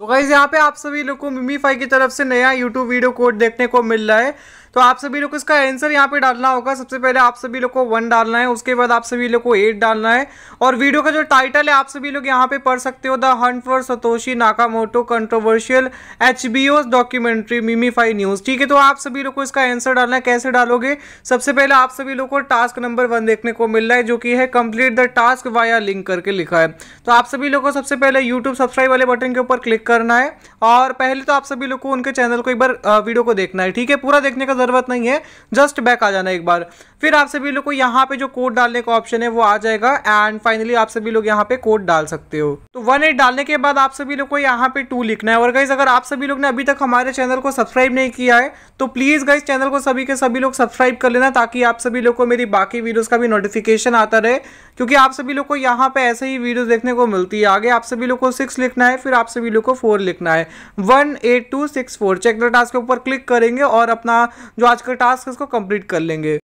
तो गाइज यहाँ पे आप सभी लोग को फाई की तरफ से नया यूट्यूब वीडियो कोड देखने को मिल रहा है तो आप सभी लोग को इसका आंसर यहाँ पे डालना होगा सबसे पहले आप सभी लोग को वन डालना है उसके बाद आप सभी लोग को एट डालना है और वीडियो का जो टाइटल है आप सभी लोग यहाँ पे पढ़ सकते हो the hunt for Satoshi Nakamoto controversial H documentary मिमीफाई न्यूज़ ठीक है तो आप सभी लोग को इसका आंसर डालना है कैसे डालोगे सबसे पहले आप सभी लोग को टास्क नंबर वन देखने को मिल रहा है जो कि है complete the task via link करके लिखा है तो आप सभी लोग को सबसे पहले यूट्यूब सब्सक्राइब वाले बटन के ऊपर क्लिक करना है और पहले तो आप सभी लोग को उनके चैनल को एक बार वीडियो को देखना है ठीक है पूरा देखने का ज़रूरत नहीं है जस्ट बैक आ जाना एक बार फिर आप सभी लोग को यहाँ पे जो कोड डालने का ऑप्शन है वो आ जाएगा एंड फाइनली आप सभी लोग यहाँ पे कोड डाल सकते हो तो वन एट डालने के बाद आप सभी लोग को यहाँ पे टू लिखना है और गाइज अगर आप सभी लोग ने अभी तक हमारे चैनल को सब्सक्राइब नहीं किया है तो प्लीज़ गाइज चैनल को सभी के सभी लोग सब्सक्राइब कर लेना ताकि आप सभी लोग को मेरी बाकी वीडियोज़ का भी नोटिफिकेशन आता रहे क्योंकि आप सभी लोग को यहाँ पे ऐसे ही वीडियोस देखने को मिलती है आगे आप सभी लोग को सिक्स लिखना है फिर आप सभी लोग को फोर लिखना है one eight two six four check the task के ऊपर क्लिक करेंगे और अपना जो आज का टास्क है इसको कंप्लीट कर लेंगे